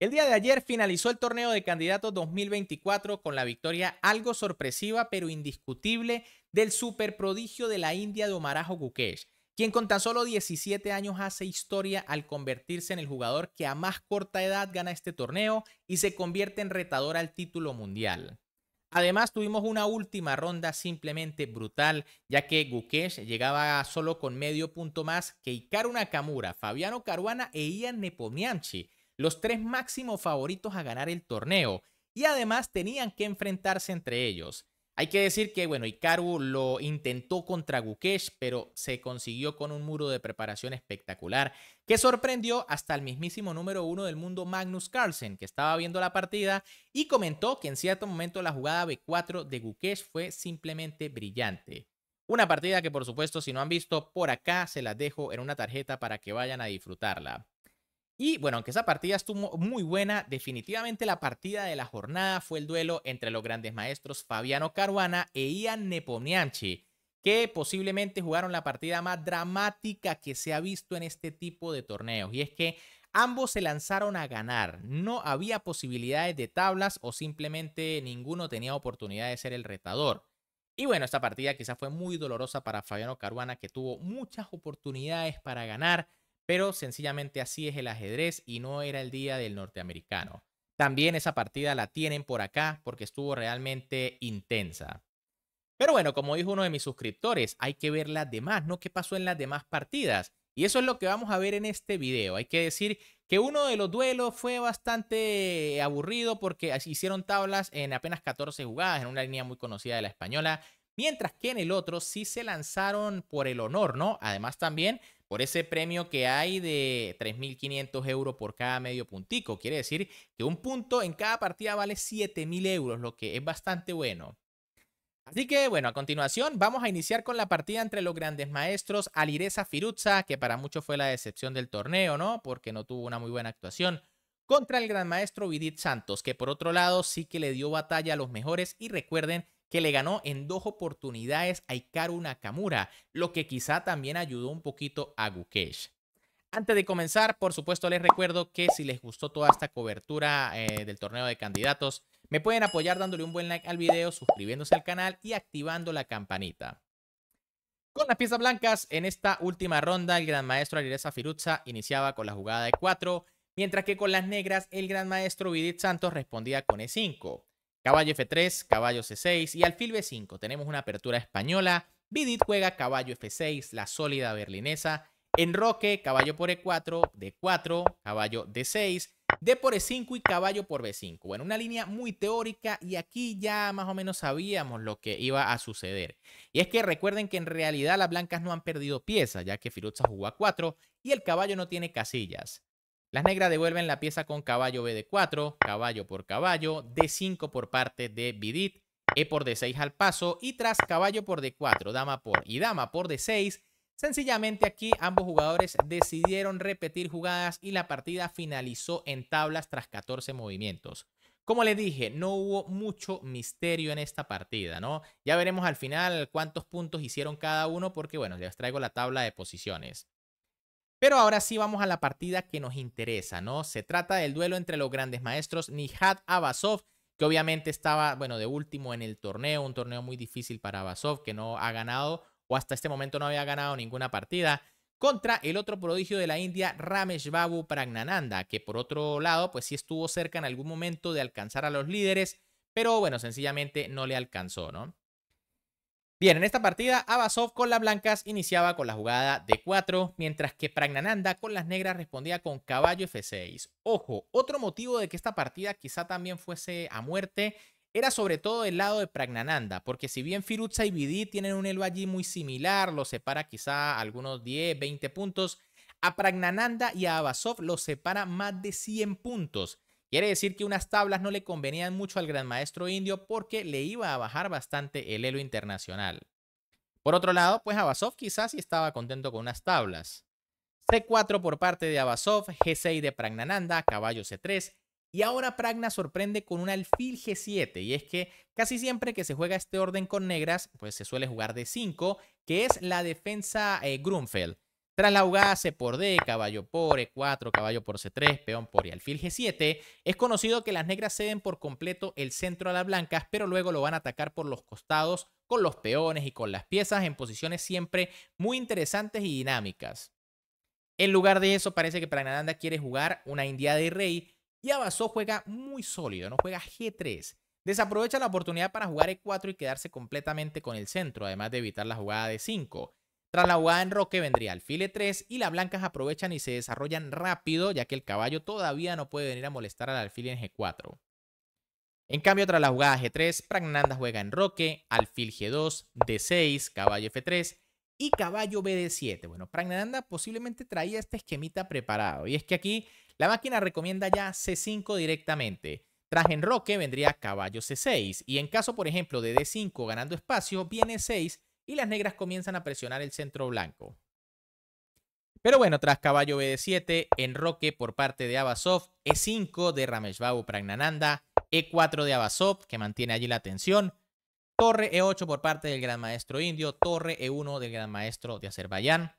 El día de ayer finalizó el torneo de candidatos 2024 con la victoria algo sorpresiva pero indiscutible del superprodigio de la India de Omarajo Gukesh, quien con tan solo 17 años hace historia al convertirse en el jugador que a más corta edad gana este torneo y se convierte en retador al título mundial. Además, tuvimos una última ronda simplemente brutal, ya que Gukesh llegaba solo con medio punto más que Hikaru Nakamura, Fabiano Caruana e Ian Nepomniachtchi, los tres máximos favoritos a ganar el torneo y además tenían que enfrentarse entre ellos. Hay que decir que, bueno, Ikaru lo intentó contra Gukesh, pero se consiguió con un muro de preparación espectacular que sorprendió hasta el mismísimo número uno del mundo Magnus Carlsen, que estaba viendo la partida y comentó que en cierto momento la jugada B4 de Gukesh fue simplemente brillante. Una partida que, por supuesto, si no han visto por acá, se las dejo en una tarjeta para que vayan a disfrutarla. Y bueno, aunque esa partida estuvo muy buena, definitivamente la partida de la jornada fue el duelo entre los grandes maestros Fabiano Caruana e Ian Nepomniachtchi, que posiblemente jugaron la partida más dramática que se ha visto en este tipo de torneos. Y es que ambos se lanzaron a ganar, no había posibilidades de tablas o simplemente ninguno tenía oportunidad de ser el retador. Y bueno, esta partida quizás fue muy dolorosa para Fabiano Caruana, que tuvo muchas oportunidades para ganar pero sencillamente así es el ajedrez y no era el día del norteamericano. También esa partida la tienen por acá porque estuvo realmente intensa. Pero bueno, como dijo uno de mis suscriptores, hay que ver las demás, ¿no? ¿Qué pasó en las demás partidas? Y eso es lo que vamos a ver en este video. Hay que decir que uno de los duelos fue bastante aburrido porque hicieron tablas en apenas 14 jugadas, en una línea muy conocida de la española, mientras que en el otro sí se lanzaron por el honor, ¿no? Además también por ese premio que hay de 3.500 euros por cada medio puntico. Quiere decir que un punto en cada partida vale 7.000 euros, lo que es bastante bueno. Así que bueno, a continuación vamos a iniciar con la partida entre los grandes maestros Alireza Firuzza, que para muchos fue la decepción del torneo, ¿no? Porque no tuvo una muy buena actuación, contra el gran maestro Vidit Santos, que por otro lado sí que le dio batalla a los mejores y recuerden que le ganó en dos oportunidades a Hikaru Nakamura, lo que quizá también ayudó un poquito a Gukesh. Antes de comenzar, por supuesto, les recuerdo que si les gustó toda esta cobertura eh, del torneo de candidatos, me pueden apoyar dándole un buen like al video, suscribiéndose al canal y activando la campanita. Con las piezas blancas, en esta última ronda, el gran maestro Alireza Firuza iniciaba con la jugada de 4, mientras que con las negras, el gran maestro Vidit Santos respondía con E5. Caballo F3, caballo C6 y alfil B5. Tenemos una apertura española. Bidit juega caballo F6, la sólida berlinesa. Enroque, caballo por E4, D4, caballo D6, D por E5 y caballo por B5. Bueno, una línea muy teórica y aquí ya más o menos sabíamos lo que iba a suceder. Y es que recuerden que en realidad las blancas no han perdido piezas, ya que Firuza jugó a 4 y el caballo no tiene casillas. Las negras devuelven la pieza con caballo B de 4, caballo por caballo, D5 por parte de Bidit, E por D6 al paso y tras caballo por D4, dama por y dama por D6. Sencillamente aquí ambos jugadores decidieron repetir jugadas y la partida finalizó en tablas tras 14 movimientos. Como les dije, no hubo mucho misterio en esta partida, ¿no? Ya veremos al final cuántos puntos hicieron cada uno porque, bueno, les traigo la tabla de posiciones. Pero ahora sí vamos a la partida que nos interesa, ¿no? Se trata del duelo entre los grandes maestros Nihat Abasov, que obviamente estaba, bueno, de último en el torneo, un torneo muy difícil para Abasov, que no ha ganado o hasta este momento no había ganado ninguna partida, contra el otro prodigio de la India, Ramesh Babu Pragnananda, que por otro lado, pues sí estuvo cerca en algún momento de alcanzar a los líderes, pero bueno, sencillamente no le alcanzó, ¿no? Bien, en esta partida Abasov con las blancas iniciaba con la jugada de 4, mientras que Pragnananda con las negras respondía con caballo F6. Ojo, otro motivo de que esta partida quizá también fuese a muerte era sobre todo el lado de Pragnananda, porque si bien Firuza y tienen un elo allí muy similar, los separa quizá algunos 10, 20 puntos, a Pragnananda y a Abasov los separa más de 100 puntos. Quiere decir que unas tablas no le convenían mucho al gran maestro indio porque le iba a bajar bastante el elo internacional. Por otro lado, pues Abasov quizás sí estaba contento con unas tablas. C4 por parte de Abasov, G6 de Pragnananda, caballo C3, y ahora Pragna sorprende con un alfil G7, y es que casi siempre que se juega este orden con negras, pues se suele jugar de 5 que es la defensa eh, Grunfeld. Tras la jugada C por D, caballo por E4, caballo por C3, peón por y alfil G7, es conocido que las negras ceden por completo el centro a las blancas, pero luego lo van a atacar por los costados con los peones y con las piezas en posiciones siempre muy interesantes y dinámicas. En lugar de eso, parece que Pragnananda quiere jugar una India de rey y Abasó juega muy sólido, no juega G3. Desaprovecha la oportunidad para jugar E4 y quedarse completamente con el centro, además de evitar la jugada de 5. Tras la jugada en Roque vendría alfil e 3 y las blancas aprovechan y se desarrollan rápido ya que el caballo todavía no puede venir a molestar al alfil en G4. En cambio, tras la jugada G3, Pragnanda juega en Roque, alfil G2, D6, caballo F3 y caballo BD7. Bueno, Pragnanda posiblemente traía este esquemita preparado y es que aquí la máquina recomienda ya C5 directamente. Tras roque vendría caballo C6 y en caso, por ejemplo, de D5 ganando espacio, viene 6 y las negras comienzan a presionar el centro blanco. Pero bueno, tras caballo BD7, enroque por parte de Abasov, E5 de Rameshvabu Pragnananda, E4 de Abasov, que mantiene allí la tensión, torre E8 por parte del gran maestro indio, torre E1 del gran maestro de Azerbaiyán,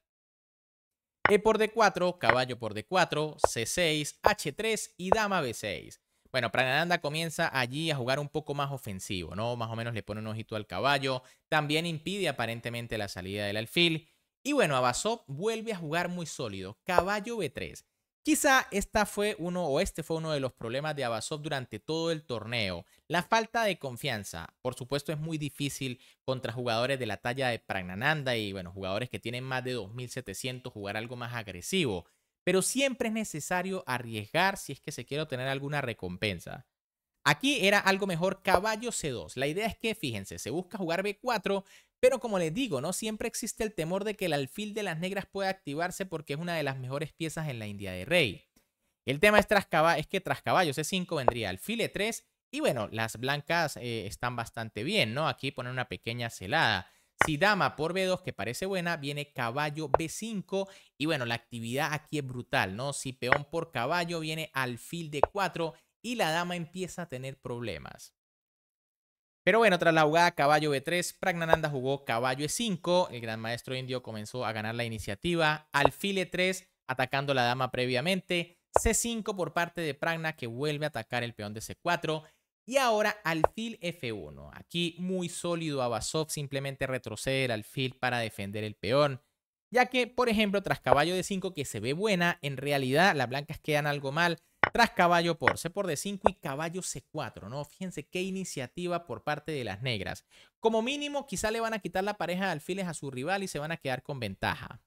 E por D4, caballo por D4, C6, H3 y dama B6. Bueno, Pragnananda comienza allí a jugar un poco más ofensivo, ¿no? Más o menos le pone un ojito al caballo, también impide aparentemente la salida del alfil. Y bueno, Abasov vuelve a jugar muy sólido, caballo B3. Quizá esta fue uno o este fue uno de los problemas de Abasov durante todo el torneo, la falta de confianza. Por supuesto es muy difícil contra jugadores de la talla de Pragnananda y bueno, jugadores que tienen más de 2700 jugar algo más agresivo. Pero siempre es necesario arriesgar si es que se quiere obtener alguna recompensa. Aquí era algo mejor caballo C2. La idea es que, fíjense, se busca jugar B4, pero como les digo, no siempre existe el temor de que el alfil de las negras pueda activarse porque es una de las mejores piezas en la India de Rey. El tema es, es que tras caballo C5 vendría alfil E3 y bueno, las blancas eh, están bastante bien, ¿no? Aquí ponen una pequeña celada. Si dama por B2, que parece buena, viene caballo B5. Y bueno, la actividad aquí es brutal, ¿no? Si peón por caballo viene alfil D4 y la dama empieza a tener problemas. Pero bueno, tras la jugada caballo B3, Pragnananda jugó caballo E5. El gran maestro indio comenzó a ganar la iniciativa. Alfil E3 atacando la dama previamente. C5 por parte de Pragna que vuelve a atacar el peón de C4. Y ahora alfil F1. Aquí muy sólido Abasov simplemente retrocede el alfil para defender el peón. Ya que, por ejemplo, tras caballo de 5 que se ve buena, en realidad las blancas quedan algo mal. Tras caballo por C por D5 y caballo C4, ¿no? Fíjense qué iniciativa por parte de las negras. Como mínimo, quizá le van a quitar la pareja de alfiles a su rival y se van a quedar con ventaja.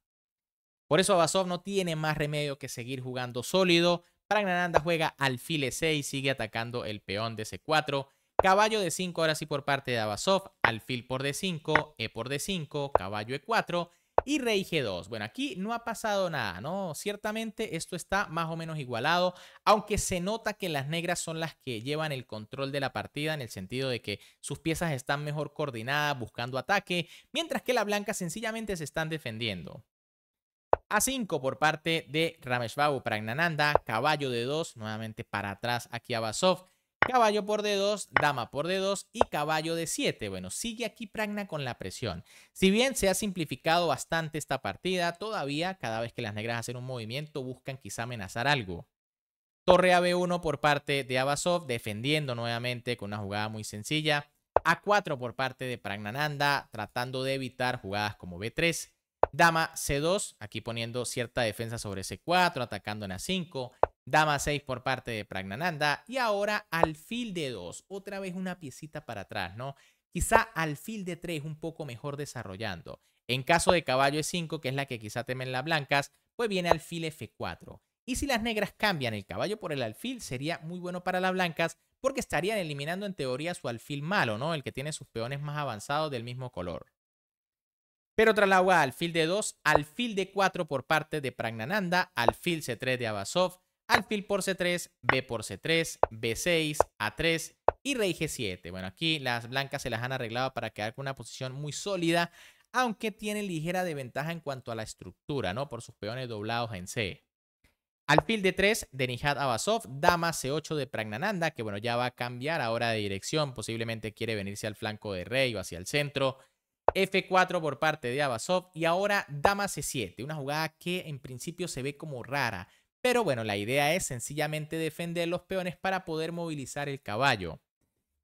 Por eso Abasov no tiene más remedio que seguir jugando sólido, grananda juega alfil E6, sigue atacando el peón de C4. Caballo de 5 ahora sí por parte de Abasov, alfil por D5, E por D5, caballo E4 y rey G2. Bueno, aquí no ha pasado nada, ¿no? Ciertamente esto está más o menos igualado, aunque se nota que las negras son las que llevan el control de la partida en el sentido de que sus piezas están mejor coordinadas, buscando ataque, mientras que la blanca sencillamente se están defendiendo a 5 por parte de Babu, Pragnananda, caballo de 2, nuevamente para atrás aquí Abasov. caballo por D2, dama por D2 y caballo de 7. Bueno, sigue aquí Pragna con la presión. Si bien se ha simplificado bastante esta partida, todavía cada vez que las negras hacen un movimiento buscan quizá amenazar algo. Torre a B1 por parte de Abasov, defendiendo nuevamente con una jugada muy sencilla. A4 por parte de Pragnananda, tratando de evitar jugadas como B3. Dama C2, aquí poniendo cierta defensa sobre C4, atacando en A5. Dama 6 por parte de Pragnananda. Y ahora alfil de 2, otra vez una piecita para atrás, ¿no? Quizá alfil de 3 un poco mejor desarrollando. En caso de caballo E5, que es la que quizá temen las blancas, pues viene alfil F4. Y si las negras cambian el caballo por el alfil, sería muy bueno para las blancas porque estarían eliminando en teoría su alfil malo, ¿no? El que tiene sus peones más avanzados del mismo color. Pero tras la alfil de 2, alfil de 4 por parte de Pragnananda, alfil C3 de Abasov, alfil por C3, B por C3, B6, A3 y rey G7. Bueno, aquí las blancas se las han arreglado para quedar con una posición muy sólida, aunque tiene ligera desventaja en cuanto a la estructura, ¿no? Por sus peones doblados en C. Alfil de 3 de Nihad Abasov, dama C8 de Pragnananda, que bueno, ya va a cambiar ahora de dirección, posiblemente quiere venirse al flanco de rey o hacia el centro. F4 por parte de Abasov y ahora dama C7, una jugada que en principio se ve como rara, pero bueno, la idea es sencillamente defender los peones para poder movilizar el caballo.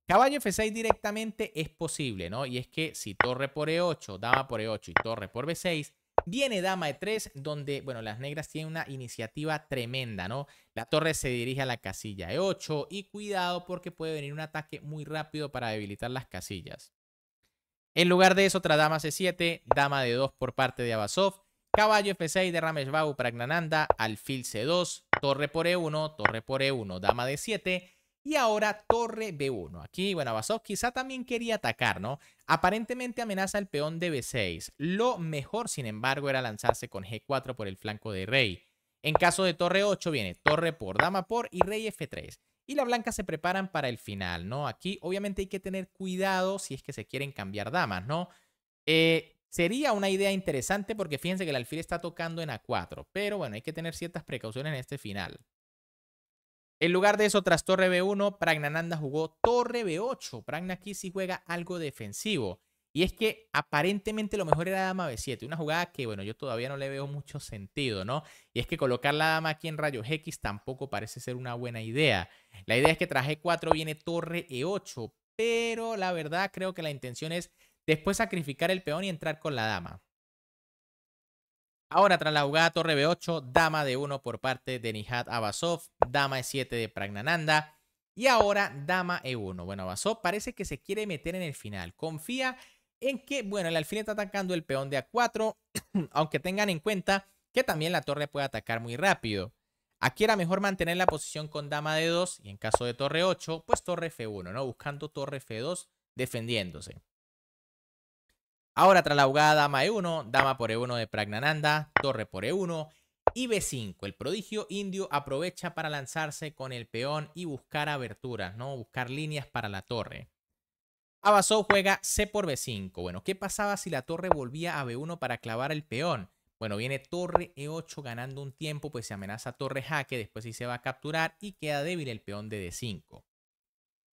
Caballo F6 directamente es posible, ¿no? Y es que si torre por E8, dama por E8 y torre por B6, viene dama E3, donde, bueno, las negras tienen una iniciativa tremenda, ¿no? La torre se dirige a la casilla E8 y cuidado porque puede venir un ataque muy rápido para debilitar las casillas. En lugar de eso, otra dama C7, dama de 2 por parte de Abasov, caballo F6 de Ramesh para Gnananda, alfil C2, torre por E1, torre por E1, dama de 7 y ahora torre B1. Aquí, bueno, Abasov quizá también quería atacar, ¿no? Aparentemente amenaza el peón de B6. Lo mejor, sin embargo, era lanzarse con G4 por el flanco de rey. En caso de torre 8 viene torre por, dama por y rey F3 y la blanca se preparan para el final, ¿no? Aquí obviamente hay que tener cuidado si es que se quieren cambiar damas, ¿no? Eh, sería una idea interesante porque fíjense que el alfil está tocando en A4, pero bueno, hay que tener ciertas precauciones en este final. En lugar de eso, tras torre B1, Pragnananda jugó torre B8. Pragna aquí sí juega algo defensivo. Y es que aparentemente lo mejor era dama B7, una jugada que, bueno, yo todavía no le veo mucho sentido, ¿no? Y es que colocar la dama aquí en rayos X tampoco parece ser una buena idea. La idea es que tras E4 viene torre E8, pero la verdad creo que la intención es después sacrificar el peón y entrar con la dama. Ahora, tras la jugada torre B8, dama de 1 por parte de Nihat Abasov, dama E7 de Pragnananda y ahora dama E1. Bueno, Abasov parece que se quiere meter en el final. Confía en que, bueno, el alfil está atacando el peón de A4, aunque tengan en cuenta que también la torre puede atacar muy rápido. Aquí era mejor mantener la posición con dama de 2 y en caso de torre 8, pues torre F1, ¿no? Buscando torre F2, defendiéndose. Ahora tras la jugada dama E1, dama por E1 de Pragnananda, torre por E1 y B5. El prodigio indio aprovecha para lanzarse con el peón y buscar aberturas, ¿no? Buscar líneas para la torre. Abasov juega C por B5. Bueno, ¿qué pasaba si la torre volvía a B1 para clavar el peón? Bueno, viene torre E8 ganando un tiempo, pues se amenaza torre jaque, después sí se va a capturar y queda débil el peón de D5.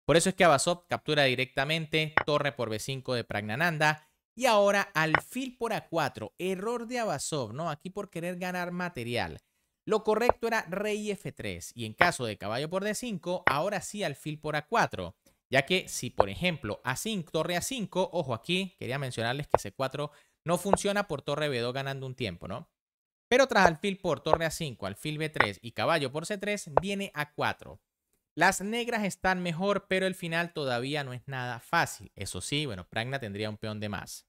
Por eso es que Abasov captura directamente torre por B5 de Pragnananda y ahora alfil por A4. Error de Abasov, ¿no? Aquí por querer ganar material. Lo correcto era rey F3 y en caso de caballo por D5, ahora sí alfil por A4. Ya que si, por ejemplo, A5, torre A5, ojo aquí, quería mencionarles que C4 no funciona por torre B2 ganando un tiempo, ¿no? Pero tras alfil por torre A5, alfil B3 y caballo por C3, viene A4. Las negras están mejor, pero el final todavía no es nada fácil. Eso sí, bueno, Pragna tendría un peón de más.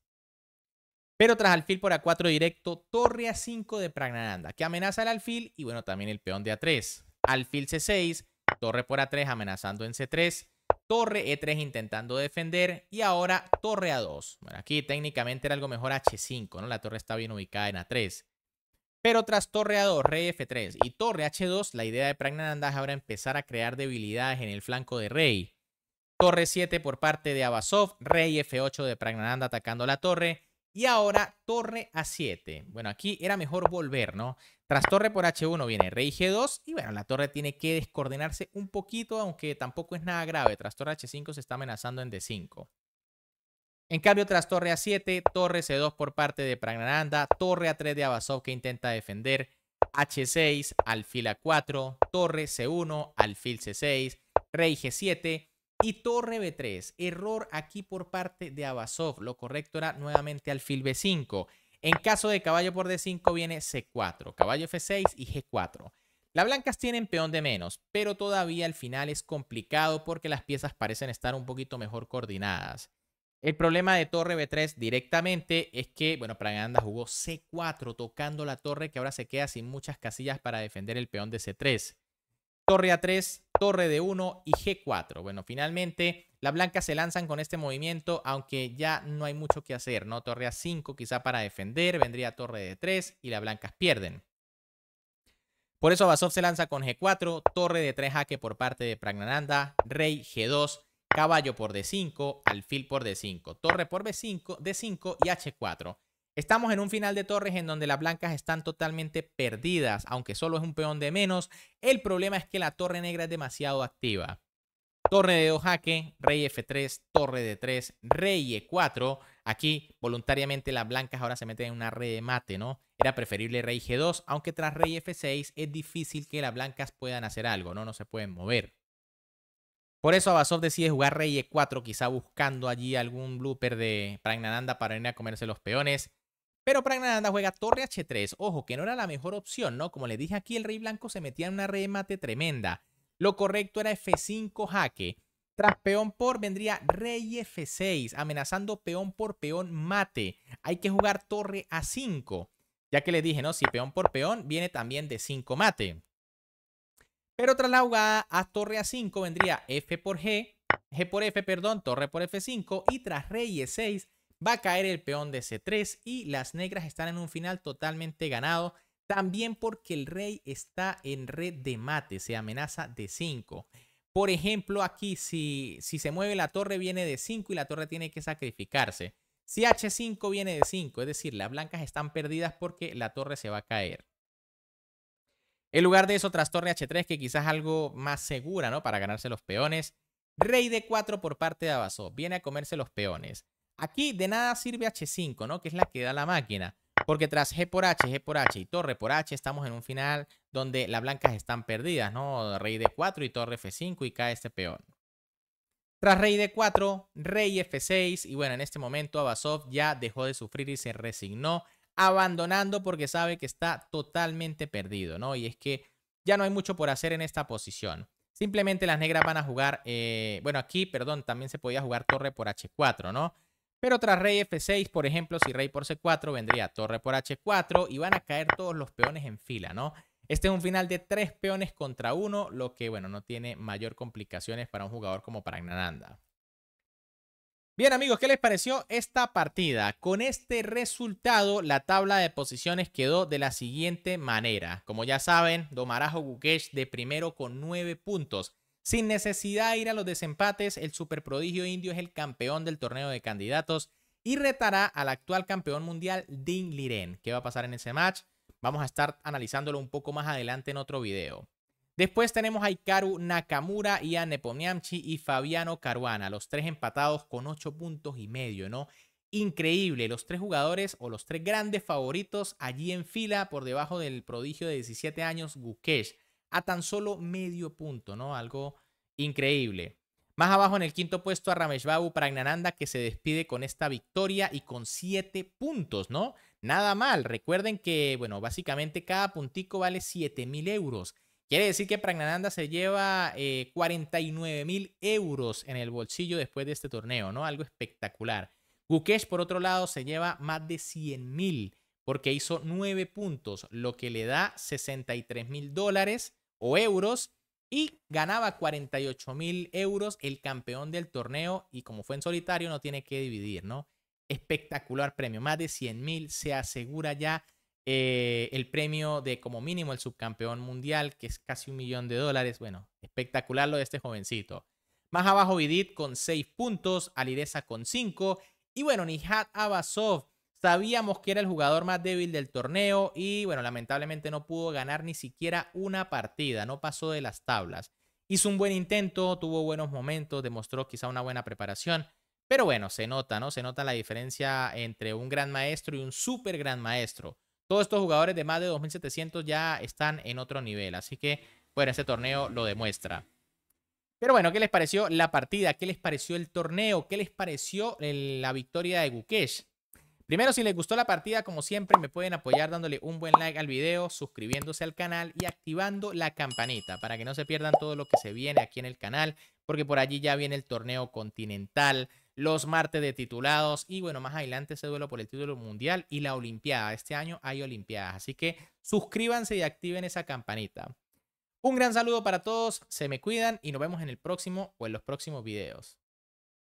Pero tras alfil por A4 directo, torre A5 de Pragnananda, que amenaza el alfil y bueno, también el peón de A3. Alfil C6, torre por A3 amenazando en C3 torre E3 intentando defender y ahora torre A2. Bueno, aquí técnicamente era algo mejor H5, ¿no? La torre está bien ubicada en A3. Pero tras torre A2, rey F3 y torre H2, la idea de Pragnananda es ahora empezar a crear debilidades en el flanco de rey. Torre 7 por parte de Abasov, rey F8 de Pragnananda atacando la torre y ahora torre a 7. Bueno, aquí era mejor volver, ¿no? Tras torre por h1 viene rey g2 y bueno, la torre tiene que descoordinarse un poquito, aunque tampoco es nada grave. Tras torre h5 se está amenazando en d5. En cambio, tras torre a7, torre c2 por parte de Pragnaranda torre a3 de Abasov que intenta defender, h6, alfil a4, torre c1, alfil c6, rey g7, y torre B3, error aquí por parte de Abasov. Lo correcto era nuevamente alfil B5. En caso de caballo por D5 viene C4, caballo F6 y G4. Las blancas tienen peón de menos, pero todavía al final es complicado porque las piezas parecen estar un poquito mejor coordinadas. El problema de torre B3 directamente es que, bueno, Praganda jugó C4 tocando la torre que ahora se queda sin muchas casillas para defender el peón de C3 torre a 3, torre de 1 y G4. Bueno, finalmente las blancas se lanzan con este movimiento, aunque ya no hay mucho que hacer, ¿no? Torre a 5 quizá para defender, vendría torre de 3 y las blancas pierden. Por eso Basov se lanza con G4, torre de 3 jaque por parte de Pragnananda, rey G2, caballo por D5, alfil por D5, torre por B5, D5 y H4. Estamos en un final de torres en donde las blancas están totalmente perdidas, aunque solo es un peón de menos. El problema es que la torre negra es demasiado activa. Torre de Ojaque, rey F3, torre de 3, rey E4. Aquí voluntariamente las blancas ahora se meten en una red de mate, ¿no? Era preferible rey G2, aunque tras rey F6 es difícil que las blancas puedan hacer algo, ¿no? No se pueden mover. Por eso Abasov decide jugar rey E4, quizá buscando allí algún blooper de Pragnananda para venir a comerse los peones. Pero Pragnanda juega torre h3, ojo, que no era la mejor opción, ¿no? Como le dije aquí, el rey blanco se metía en una remate tremenda. Lo correcto era f5 jaque. Tras peón por vendría rey f6, amenazando peón por peón mate. Hay que jugar torre a5, ya que les dije, ¿no? Si peón por peón viene también de 5 mate. Pero tras la jugada a torre a5 vendría f por g, g por f, perdón, torre por f5 y tras rey e6 va a caer el peón de C3 y las negras están en un final totalmente ganado. También porque el rey está en red de mate, se amenaza de 5. Por ejemplo, aquí si, si se mueve la torre viene de 5 y la torre tiene que sacrificarse. Si H5 viene de 5, es decir, las blancas están perdidas porque la torre se va a caer. En lugar de eso, tras torre H3, que quizás algo más segura, ¿no? Para ganarse los peones. Rey de 4 por parte de Abasó. Viene a comerse los peones. Aquí de nada sirve H5, ¿no? Que es la que da la máquina. Porque tras G por H, G por H y torre por H, estamos en un final donde las blancas están perdidas, ¿no? Rey D4 y torre F5 y cae este peón. Tras rey D4, rey F6 y bueno, en este momento Abasov ya dejó de sufrir y se resignó, abandonando porque sabe que está totalmente perdido, ¿no? Y es que ya no hay mucho por hacer en esta posición. Simplemente las negras van a jugar, eh, bueno, aquí, perdón, también se podía jugar torre por H4, ¿no? Pero tras rey f6, por ejemplo, si rey por c4, vendría torre por h4 y van a caer todos los peones en fila, ¿no? Este es un final de tres peones contra uno, lo que, bueno, no tiene mayor complicaciones para un jugador como Pragnananda. Bien amigos, ¿qué les pareció esta partida? Con este resultado, la tabla de posiciones quedó de la siguiente manera. Como ya saben, Domarajo Gukesh de primero con 9 puntos. Sin necesidad de ir a los desempates, el prodigio indio es el campeón del torneo de candidatos y retará al actual campeón mundial Ding Liren. ¿Qué va a pasar en ese match? Vamos a estar analizándolo un poco más adelante en otro video. Después tenemos a Ikaru Nakamura, a Neponiamchi y Fabiano Caruana, los tres empatados con 8 puntos y medio, ¿no? Increíble, los tres jugadores o los tres grandes favoritos allí en fila por debajo del prodigio de 17 años Gukesh a tan solo medio punto, ¿no? Algo increíble. Más abajo en el quinto puesto a Ramesh Babu Pragnananda que se despide con esta victoria y con siete puntos, ¿no? Nada mal. Recuerden que, bueno, básicamente cada puntico vale siete mil euros. Quiere decir que Pragnananda se lleva 49 eh, mil euros en el bolsillo después de este torneo, ¿no? Algo espectacular. Gukesh, por otro lado, se lleva más de 100 mil porque hizo 9 puntos, lo que le da 63 mil dólares o euros y ganaba 48 mil euros el campeón del torneo y como fue en solitario no tiene que dividir, ¿no? Espectacular premio, más de 100 mil, se asegura ya eh, el premio de como mínimo el subcampeón mundial, que es casi un millón de dólares, bueno, espectacular lo de este jovencito. Más abajo Vidit con 6 puntos, Alireza con 5 y bueno, Nihat Abasov Sabíamos que era el jugador más débil del torneo y bueno, lamentablemente no pudo ganar ni siquiera una partida, no pasó de las tablas. Hizo un buen intento, tuvo buenos momentos, demostró quizá una buena preparación, pero bueno, se nota, ¿no? Se nota la diferencia entre un gran maestro y un súper gran maestro. Todos estos jugadores de más de 2.700 ya están en otro nivel, así que bueno, este torneo lo demuestra. Pero bueno, ¿qué les pareció la partida? ¿Qué les pareció el torneo? ¿Qué les pareció la victoria de Gukesh? Primero, si les gustó la partida, como siempre, me pueden apoyar dándole un buen like al video, suscribiéndose al canal y activando la campanita para que no se pierdan todo lo que se viene aquí en el canal, porque por allí ya viene el torneo continental, los martes de titulados y bueno, más adelante ese duelo por el título mundial y la Olimpiada. Este año hay Olimpiadas, así que suscríbanse y activen esa campanita. Un gran saludo para todos, se me cuidan y nos vemos en el próximo o en los próximos videos.